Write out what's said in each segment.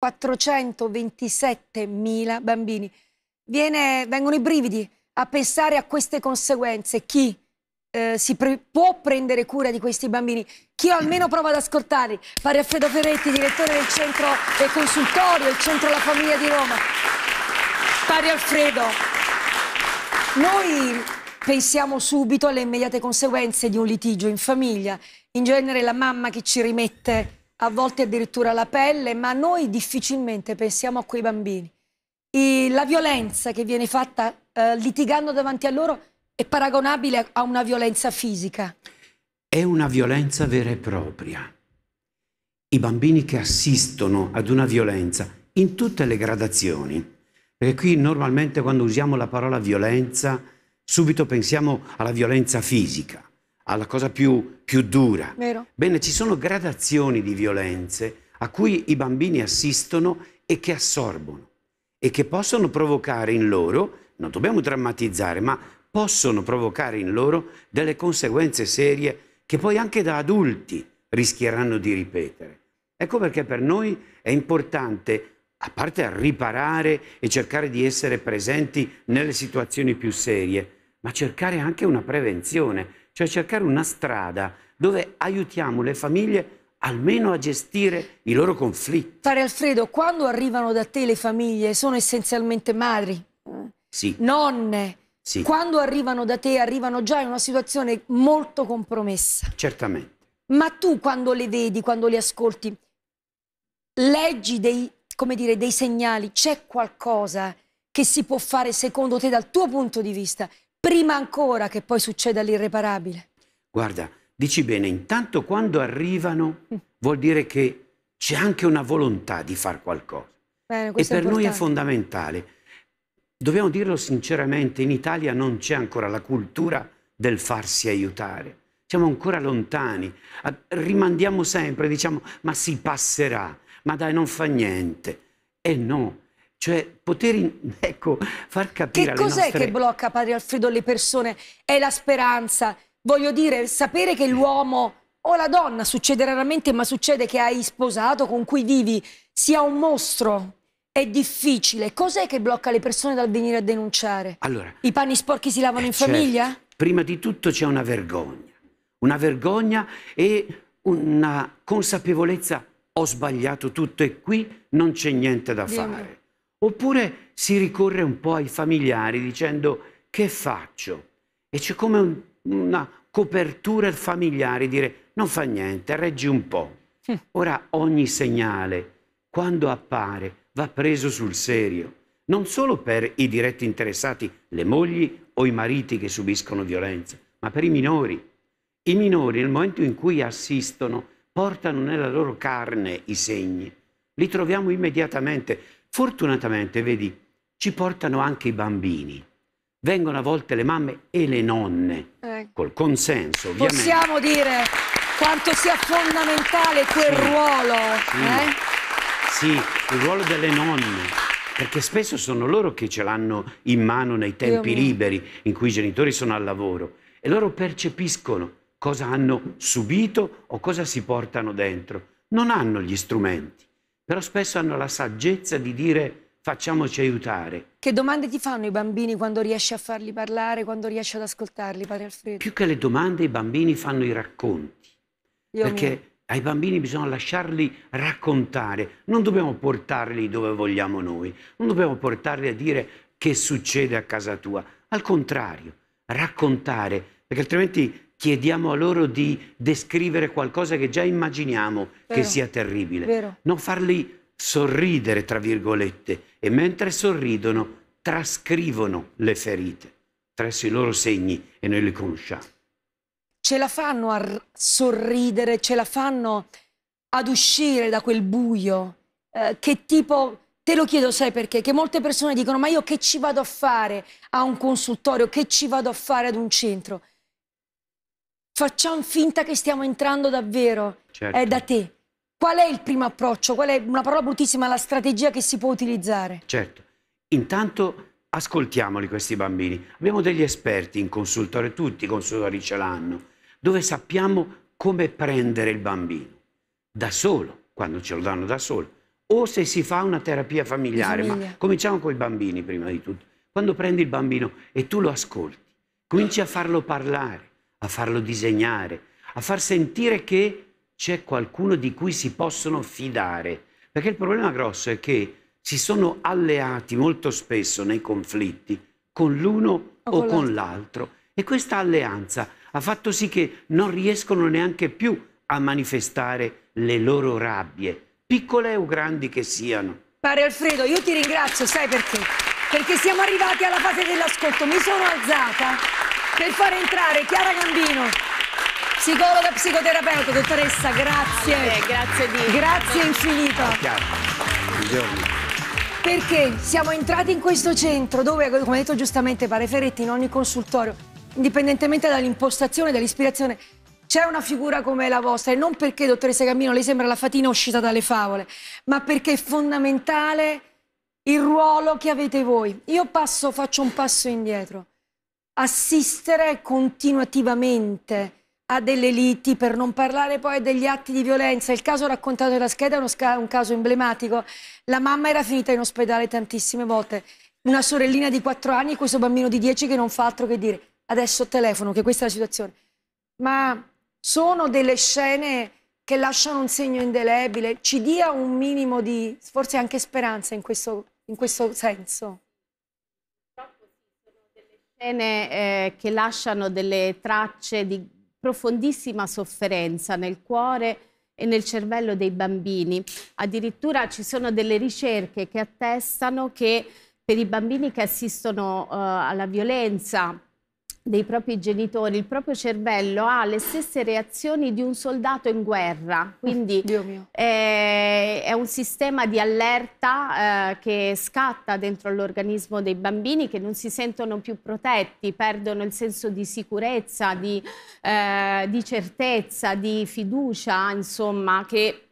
427.000 bambini. Viene, vengono i brividi a pensare a queste conseguenze. Chi eh, si pre può prendere cura di questi bambini? Chi almeno prova ad ascoltarli? Pari Alfredo Ferretti, direttore del centro del consultorio, il centro della Famiglia di Roma. Pari Alfredo, noi pensiamo subito alle immediate conseguenze di un litigio in famiglia. In genere la mamma che ci rimette a volte addirittura la pelle, ma noi difficilmente pensiamo a quei bambini. E la violenza che viene fatta eh, litigando davanti a loro è paragonabile a una violenza fisica? È una violenza vera e propria. I bambini che assistono ad una violenza in tutte le gradazioni, perché qui normalmente quando usiamo la parola violenza subito pensiamo alla violenza fisica, alla cosa più, più dura. Vero. Bene, ci sono gradazioni di violenze a cui i bambini assistono e che assorbono e che possono provocare in loro, non dobbiamo drammatizzare, ma possono provocare in loro delle conseguenze serie che poi anche da adulti rischieranno di ripetere. Ecco perché per noi è importante, a parte riparare e cercare di essere presenti nelle situazioni più serie, ma cercare anche una prevenzione, cioè cercare una strada dove aiutiamo le famiglie almeno a gestire i loro conflitti. Pare Alfredo, quando arrivano da te le famiglie sono essenzialmente madri, sì. nonne, sì. quando arrivano da te arrivano già in una situazione molto compromessa. Certamente. Ma tu quando le vedi, quando le ascolti, leggi dei, dire, dei segnali, c'è qualcosa che si può fare secondo te dal tuo punto di vista? prima ancora che poi succeda l'irreparabile. Guarda, dici bene, intanto quando arrivano vuol dire che c'è anche una volontà di far qualcosa. Bene, e per importante. noi è fondamentale. Dobbiamo dirlo sinceramente, in Italia non c'è ancora la cultura del farsi aiutare. Siamo ancora lontani, rimandiamo sempre, diciamo, ma si passerà, ma dai, non fa niente. E no, cioè, poter ecco, far capire Che cos'è nostre... che blocca, padre Alfredo, le persone? È la speranza. Voglio dire, sapere che l'uomo o la donna, succede raramente, ma succede che hai sposato, con cui vivi, sia un mostro. È difficile. Cos'è che blocca le persone dal venire a denunciare? Allora, I panni sporchi si lavano eh, in certo. famiglia? Prima di tutto c'è una vergogna. Una vergogna e una consapevolezza ho sbagliato tutto e qui non c'è niente da Dimmi. fare. Oppure si ricorre un po' ai familiari dicendo che faccio? E c'è come un, una copertura familiare, dire non fa niente, reggi un po'. Hm. Ora ogni segnale, quando appare, va preso sul serio, non solo per i diretti interessati, le mogli o i mariti che subiscono violenza, ma per i minori. I minori nel momento in cui assistono portano nella loro carne i segni, li troviamo immediatamente. Fortunatamente, vedi, ci portano anche i bambini. Vengono a volte le mamme e le nonne, eh. col consenso ovviamente. Possiamo dire quanto sia fondamentale quel sì. ruolo. Sì. Eh? sì, il ruolo delle nonne perché spesso sono loro che ce l'hanno in mano nei tempi liberi in cui i genitori sono al lavoro e loro percepiscono cosa hanno subito o cosa si portano dentro. Non hanno gli strumenti però spesso hanno la saggezza di dire facciamoci aiutare. Che domande ti fanno i bambini quando riesci a farli parlare, quando riesci ad ascoltarli, padre Alfredo? Più che le domande i bambini fanno i racconti, Io perché mi... ai bambini bisogna lasciarli raccontare, non dobbiamo portarli dove vogliamo noi, non dobbiamo portarli a dire che succede a casa tua, al contrario, raccontare, perché altrimenti chiediamo a loro di descrivere qualcosa che già immaginiamo Vero. che sia terribile. Vero. Non farli sorridere, tra virgolette, e mentre sorridono trascrivono le ferite attraverso i loro segni e noi li conosciamo. Ce la fanno a sorridere, ce la fanno ad uscire da quel buio? Eh, che tipo, te lo chiedo sai perché, che molte persone dicono ma io che ci vado a fare a un consultorio, che ci vado a fare ad un centro? facciamo finta che stiamo entrando davvero. Certo. È da te. Qual è il primo approccio? Qual è una parola bruttissima, la strategia che si può utilizzare? Certo. Intanto ascoltiamoli questi bambini. Abbiamo degli esperti in consultorio, tutti i consultori ce l'hanno, dove sappiamo come prendere il bambino da solo, quando ce lo danno da solo, o se si fa una terapia familiare. Famiglia. Ma cominciamo con i bambini prima di tutto. Quando prendi il bambino e tu lo ascolti, cominci a farlo parlare, a farlo disegnare, a far sentire che c'è qualcuno di cui si possono fidare. Perché il problema grosso è che si sono alleati molto spesso nei conflitti con l'uno o, o con, l'altro. l'altro. E questa alleanza ha fatto sì che non riescono neanche più a manifestare le loro rabbie, piccole o grandi che siano. Pare Alfredo, io ti ringrazio, sai perché? Perché siamo arrivati alla fase dell'ascolto, mi sono alzata per far entrare Chiara Gambino psicologa, psicoterapeuta, dottoressa, grazie. Allora, grazie di Grazie infinita. Perché siamo entrati in questo centro dove, come ha detto giustamente Pareferetti, in ogni consultorio, indipendentemente dall'impostazione, dall'ispirazione, c'è una figura come la vostra e non perché, dottoressa Gambino, lei sembra la fatina uscita dalle favole, ma perché è fondamentale il ruolo che avete voi. Io passo, faccio un passo indietro assistere continuativamente a delle liti, per non parlare poi degli atti di violenza. Il caso raccontato nella scheda è uno un caso emblematico. La mamma era finita in ospedale tantissime volte. Una sorellina di 4 anni e questo bambino di 10 che non fa altro che dire adesso telefono, che questa è la situazione. Ma sono delle scene che lasciano un segno indelebile, ci dia un minimo di, forse anche speranza in questo, in questo senso scene eh, che lasciano delle tracce di profondissima sofferenza nel cuore e nel cervello dei bambini. Addirittura ci sono delle ricerche che attestano che per i bambini che assistono eh, alla violenza dei propri genitori, il proprio cervello ha le stesse reazioni di un soldato in guerra, ah, quindi è, eh, è, un sistema di allerta eh, che scatta dentro l'organismo dei bambini che non si sentono più protetti, perdono il senso di sicurezza, di, eh, di certezza, di fiducia, insomma, che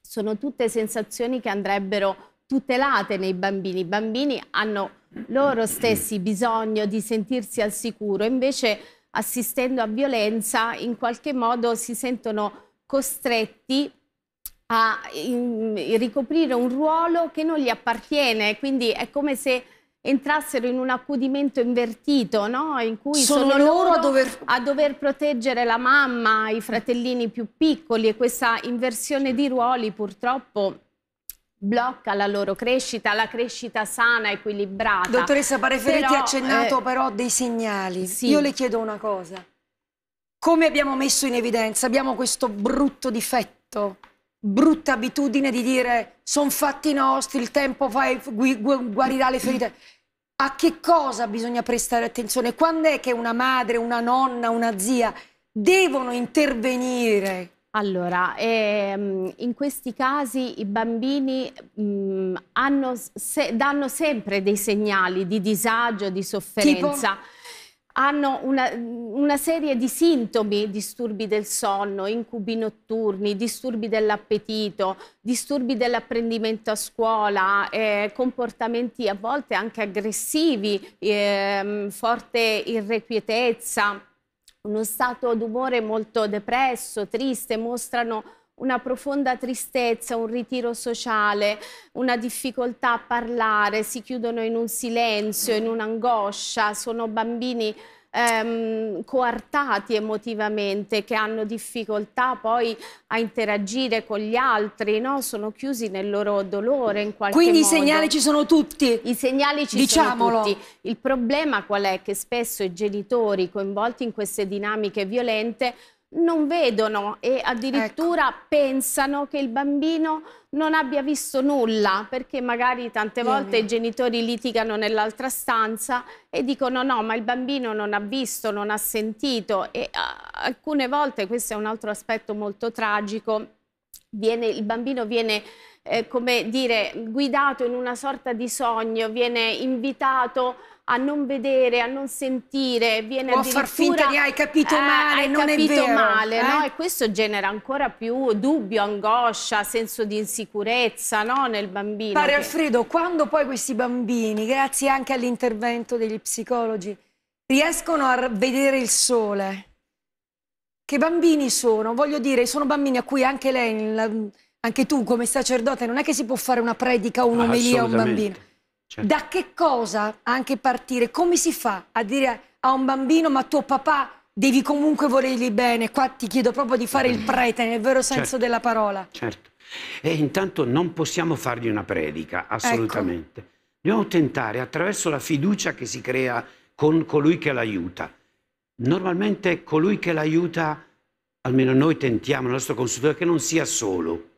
sono tutte sensazioni che andrebbero tutelate nei bambini. I bambini hanno loro stessi bisogno di sentirsi al sicuro, invece assistendo a violenza in qualche modo si sentono costretti a in, ricoprire un ruolo che non gli appartiene, quindi è come se entrassero in un accudimento invertito, no? in cui sono, sono loro, loro a, dover... a dover... proteggere la mamma, i fratellini più piccoli e questa inversione di ruoli purtroppo blocca la loro crescita, la crescita sana, equilibrata. Dottoressa Pareferetti ha accennato eh, però dei segnali. Sì. Io le chiedo una cosa. Come abbiamo messo in evidenza? Abbiamo questo brutto difetto, brutta abitudine di dire sono fatti nostri, il tempo fai, guarirà le ferite. A che cosa bisogna prestare attenzione? Quando è che una madre, una nonna, una zia devono intervenire allora, ehm, in questi casi i bambini mh, mm, hanno, se, danno sempre dei segnali di disagio, di sofferenza. Tipo? Hanno una, una, serie di sintomi, disturbi del sonno, incubi notturni, disturbi dell'appetito, disturbi dell'apprendimento a scuola, eh, comportamenti a volte anche aggressivi, ehm, forte irrequietezza uno stato d'umore molto depresso, triste, mostrano una profonda tristezza, un ritiro sociale, una difficoltà a parlare, si chiudono in un silenzio, in un'angoscia, sono bambini ehm, coartati emotivamente, che hanno difficoltà poi a interagire con gli altri, no? sono chiusi nel loro dolore in qualche Quindi modo. Quindi i segnali ci sono tutti. I segnali ci Diciamolo. sono tutti. Il problema qual è? Che spesso i genitori coinvolti in queste dinamiche violente non vedono e addirittura ecco. pensano che il bambino non abbia visto nulla perché magari tante volte mm. i genitori litigano nell'altra stanza e dicono no ma il bambino non ha visto, non ha sentito e uh, alcune volte, questo è un altro aspetto molto tragico, viene, il bambino viene eh, come dire guidato in una sorta di sogno, viene invitato a non vedere, a non sentire, viene Può addirittura... far finta di hai capito eh, male, eh, hai non capito è vero. male, eh? no? E questo genera ancora più dubbio, angoscia, senso di insicurezza, no? Nel bambino. Pare che... Alfredo, quando poi questi bambini, grazie anche all'intervento degli psicologi, riescono a vedere il sole, che bambini sono? Voglio dire, sono bambini a cui anche lei... Anche tu come sacerdote non è che si può fare una predica o ah, un'omelia a un bambino Certo. Da che cosa anche partire? Come si fa a dire a un bambino ma tuo papà devi comunque volergli bene? Qua ti chiedo proprio di fare il prete nel vero certo. senso certo. della parola. Certo. E intanto non possiamo fargli una predica, ecco. assolutamente. Ecco. Dobbiamo tentare attraverso la fiducia che si crea con colui che l'aiuta. Normalmente colui che l'aiuta, almeno noi tentiamo, il nostro consultore, che non sia solo,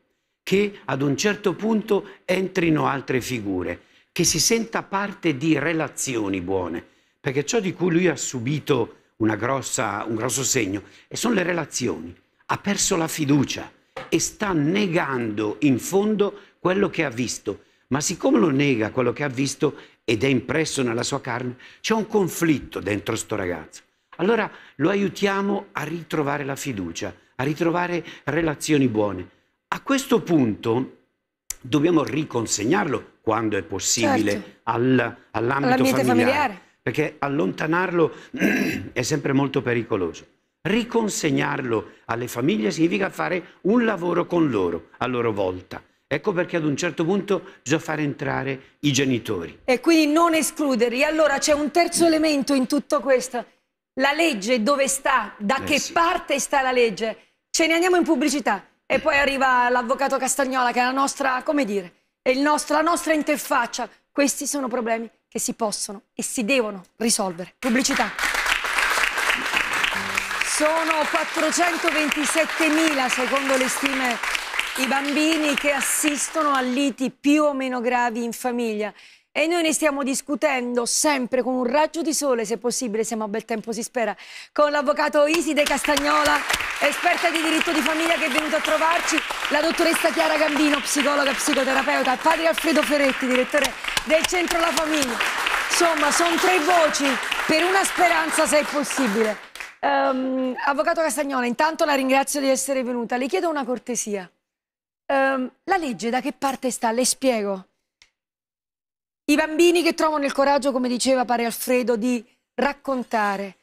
che ad un certo punto entrino altre figure che si senta parte di relazioni buone, perché ciò di cui lui ha subito grossa, un grosso segno e sono le relazioni. Ha perso la fiducia e sta negando in fondo quello che ha visto. Ma siccome lo nega quello che ha visto ed è impresso nella sua carne, c'è un conflitto dentro sto ragazzo. Allora lo aiutiamo a ritrovare la fiducia, a ritrovare relazioni buone. A questo punto dobbiamo riconsegnarlo quando è possibile certo. al, all'ambito familiare, familiare, perché allontanarlo è sempre molto pericoloso. Riconsegnarlo alle famiglie significa fare un lavoro con loro, a loro volta. Ecco perché ad un certo punto bisogna far entrare i genitori. E quindi non escluderli. Allora c'è un terzo elemento in tutto questo. La legge dove sta? Da eh che sì. parte sta la legge? Ce ne andiamo in pubblicità e poi arriva l'avvocato Castagnola che è la nostra, come dire, è nostro, la nostra interfaccia. Questi sono problemi che si possono e si devono risolvere. Pubblicità. Sono 427.000, secondo le stime, i bambini che assistono a liti più o meno gravi in famiglia. E noi ne stiamo discutendo sempre con un raggio di sole, se possibile, siamo a bel tempo, si spera, con l'avvocato Iside Castagnola, esperta di diritto di famiglia che è venuto a trovarci, la dottoressa Chiara Gambino, psicologa, psicoterapeuta, padre Alfredo Ferretti, direttore del Centro La Famiglia. Insomma, sono tre voci per una speranza, se è possibile. Um, avvocato Castagnola, intanto la ringrazio di essere venuta. Le chiedo una cortesia. Um, la legge da che parte sta? Le spiego. I bambini che trovano il coraggio, come diceva pare Alfredo, di raccontare.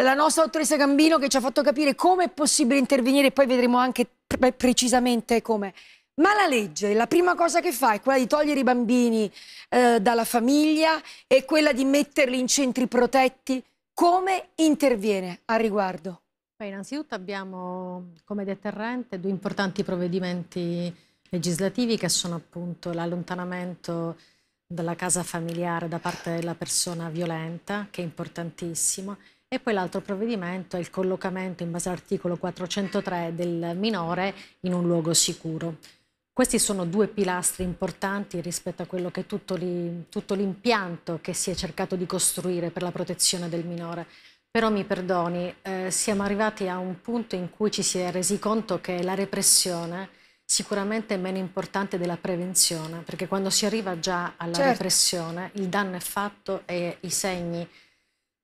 La nostra dottoressa Gambino che ci ha fatto capire come è possibile intervenire e poi vedremo anche pre precisamente come. Ma la legge, la prima cosa che fa è quella di togliere i bambini eh, dalla famiglia e quella di metterli in centri protetti. Come interviene a riguardo? Beh, innanzitutto abbiamo come deterrente due importanti provvedimenti legislativi che sono appunto l'allontanamento dalla casa familiare da parte della persona violenta, che è importantissimo, e poi l'altro provvedimento è il collocamento in base all'articolo 403 del minore in un luogo sicuro. Questi sono due pilastri importanti rispetto a quello che è tutto, l'impianto che si è cercato di costruire per la protezione del minore. Però mi perdoni, eh, siamo arrivati a un punto in cui ci si è resi conto che la repressione sicuramente meno importante della prevenzione, perché quando si arriva già alla certo. repressione il danno è fatto e i segni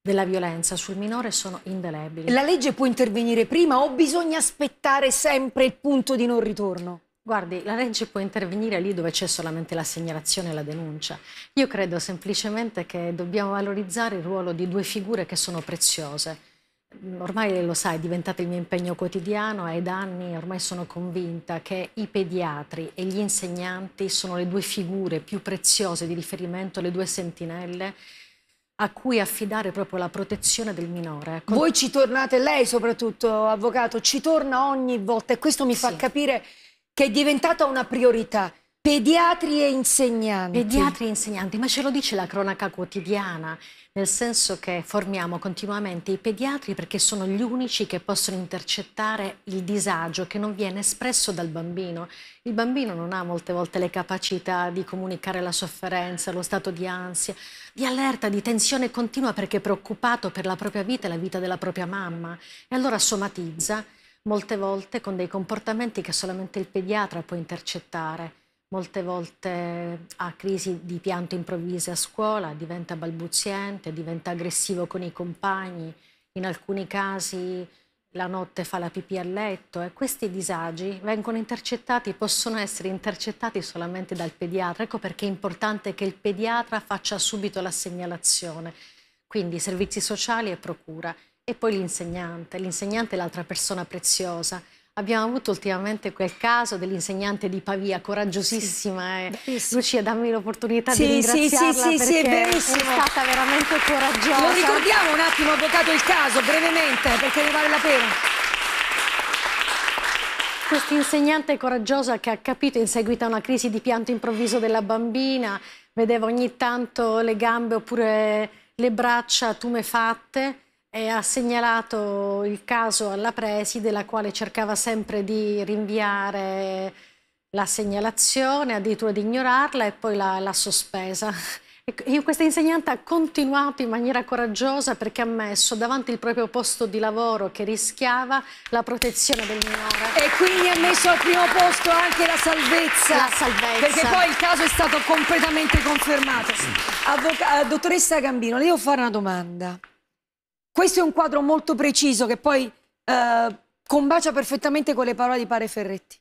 della violenza sul minore sono indelebili. La legge può intervenire prima o bisogna aspettare sempre il punto di non ritorno? Guardi, la legge può intervenire lì dove c'è solamente la segnalazione e la denuncia. Io credo semplicemente che dobbiamo valorizzare il ruolo di due figure che sono preziose ormai lo sai, è diventato il mio impegno quotidiano e da anni ormai sono convinta che i pediatri e gli insegnanti sono le due figure più preziose di riferimento, le due sentinelle a cui affidare proprio la protezione del minore. Con... Ecco. Voi ci tornate, lei soprattutto, avvocato, ci torna ogni volta e questo mi fa sì. capire che è diventata una priorità. Pediatri e insegnanti. Pediatri e insegnanti, ma ce lo dice la cronaca quotidiana, nel senso che formiamo continuamente i pediatri perché sono gli unici che possono intercettare il disagio che non viene espresso dal bambino. Il bambino non ha molte volte le capacità di comunicare la sofferenza, lo stato di ansia, di allerta, di tensione continua perché è preoccupato per la propria vita e la vita della propria mamma e allora somatizza molte volte con dei comportamenti che solamente il pediatra può intercettare molte volte ha crisi di pianto improvvise a scuola, diventa balbuziente, diventa aggressivo con i compagni, in alcuni casi la notte fa la pipì a letto e questi disagi vengono intercettati, possono essere intercettati solamente dal pediatra, ecco perché è importante che il pediatra faccia subito la segnalazione, quindi servizi sociali e procura e poi l'insegnante, l'insegnante è l'altra persona preziosa Abbiamo avuto ultimamente quel caso dell'insegnante di Pavia, coraggiosissima. Sì. Eh. Lucia, dammi l'opportunità sì, di ringraziarla sì, sì, sì, è, è stata veramente coraggiosa. Lo ricordiamo un attimo, avvocato, il caso, brevemente, perché ne vale la pena questa insegnante coraggiosa che ha capito in seguito a una crisi di pianto improvviso della bambina, vedeva ogni tanto le gambe oppure le braccia tumefatte e ha segnalato il caso alla preside, la quale cercava sempre di rinviare la segnalazione, addirittura di ignorarla e poi l'ha sospesa. E ecco, questa insegnante ha continuato in maniera coraggiosa perché ha messo davanti il proprio posto di lavoro che rischiava la protezione del minore. E quindi ha messo al primo posto anche la salvezza. La salvezza. Perché poi il caso è stato completamente confermato. Avvoc dottoressa Gambino, le devo fare una domanda. Questo è un quadro molto preciso che poi eh, combacia perfettamente con le parole di Pare Ferretti.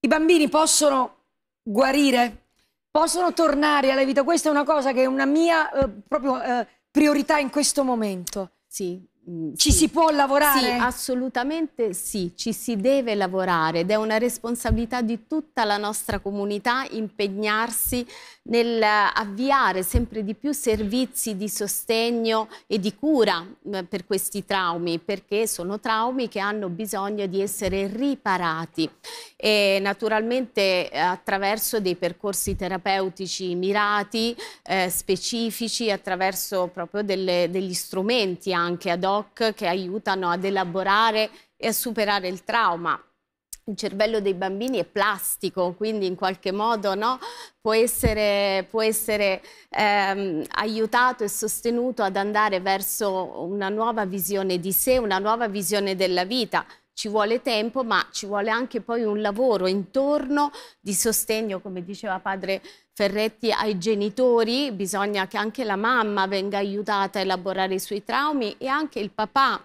I bambini possono guarire, possono tornare alla vita. Questa è una cosa che è una mia eh, proprio, eh, priorità in questo momento. Sì, Mm, ci sì. si può lavorare? Sì, assolutamente sì, ci si deve lavorare ed è una responsabilità di tutta la nostra comunità impegnarsi nel avviare sempre di più servizi di sostegno e di cura mm, per questi traumi, perché sono traumi che hanno bisogno di essere riparati e naturalmente eh, attraverso dei percorsi terapeutici mirati, eh, specifici, attraverso proprio delle, degli strumenti anche ad oggi doc che aiutano ad elaborare e a superare il trauma. Il cervello dei bambini è plastico, quindi in qualche modo no, può essere, può essere ehm, aiutato e sostenuto ad andare verso una nuova visione di sé, una nuova visione della vita ci vuole tempo, ma ci vuole anche poi un lavoro intorno di sostegno, come diceva padre Ferretti ai genitori, bisogna che anche la mamma venga aiutata a elaborare i suoi traumi e anche il papà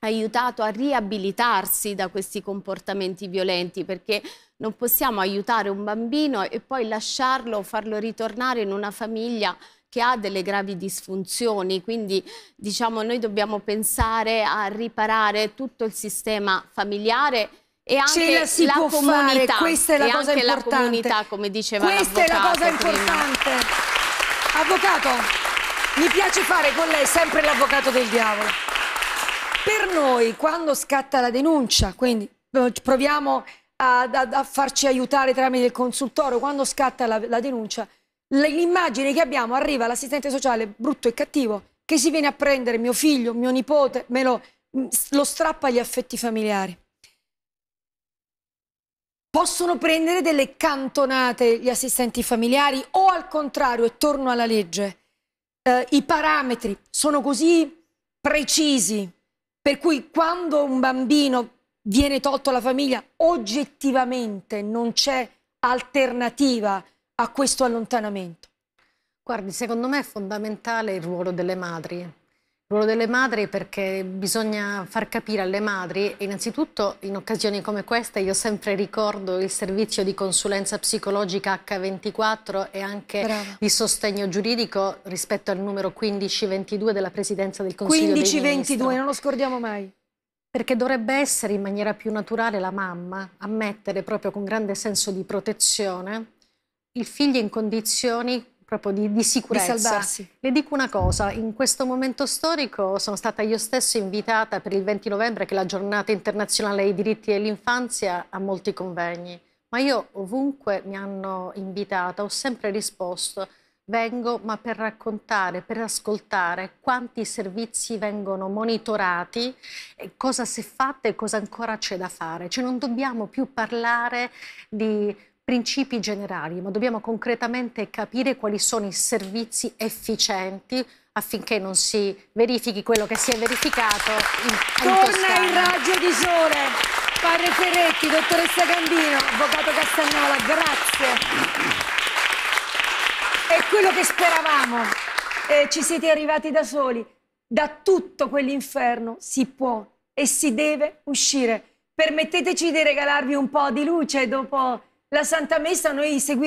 aiutato a riabilitarsi da questi comportamenti violenti perché non possiamo aiutare un bambino e poi lasciarlo, farlo ritornare in una famiglia che ha delle gravi disfunzioni, quindi diciamo noi dobbiamo pensare a riparare tutto il sistema familiare e anche la, la comunità. Fare. Questa è la cosa importante. La comunità, come diceva Questa è la cosa importante. Prima. Avvocato, mi piace fare con lei sempre l'avvocato del diavolo. Per noi, quando scatta la denuncia, quindi eh, proviamo a, a, a farci aiutare tramite il consultorio, quando scatta la, la denuncia, l'immagine che abbiamo arriva all'assistente sociale brutto e cattivo che si viene a prendere mio figlio, mio nipote, me lo, mm, lo strappa agli affetti familiari. Possono prendere delle cantonate gli assistenti familiari o al contrario, e torno alla legge, eh, i parametri sono così precisi per cui quando un bambino viene tolto alla famiglia, oggettivamente non c'è alternativa a questo allontanamento? Guardi, secondo me è fondamentale il ruolo delle madri, il ruolo delle madri perché bisogna far capire alle madri, innanzitutto in occasioni come questa io sempre ricordo il servizio di consulenza psicologica H24 e anche Brava. di sostegno giuridico rispetto al numero 1522 della Presidenza del Consiglio dei Ministri. 1522, non lo scordiamo mai. Perché dovrebbe essere in maniera più naturale la mamma a mettere proprio con grande senso di protezione il figlio in condizioni proprio di, di sicurezza. Di salvarsi. Le dico una cosa, in questo momento storico sono stata io stessa invitata per il 20 novembre, che è la giornata internazionale dei diritti dell'infanzia, a molti convegni. Ma io ovunque mi hanno invitata ho sempre risposto vengo ma per raccontare, per ascoltare quanti servizi vengono monitorati, cosa si è fatta e cosa ancora c'è da fare. Cioè non dobbiamo più parlare di principi generali, ma dobbiamo concretamente capire quali sono i servizi efficienti affinché non si verifichi quello che si è verificato in, in Torna il raggio di sole, padre Ferretti, dottoressa Gambino, avvocato Castagnola, grazie. È quello che speravamo, eh, ci siete arrivati da soli. Da tutto quell'inferno si può e si deve uscire. Permetteteci di regalarvi un po' di luce dopo la Santa Messa noi seguiamo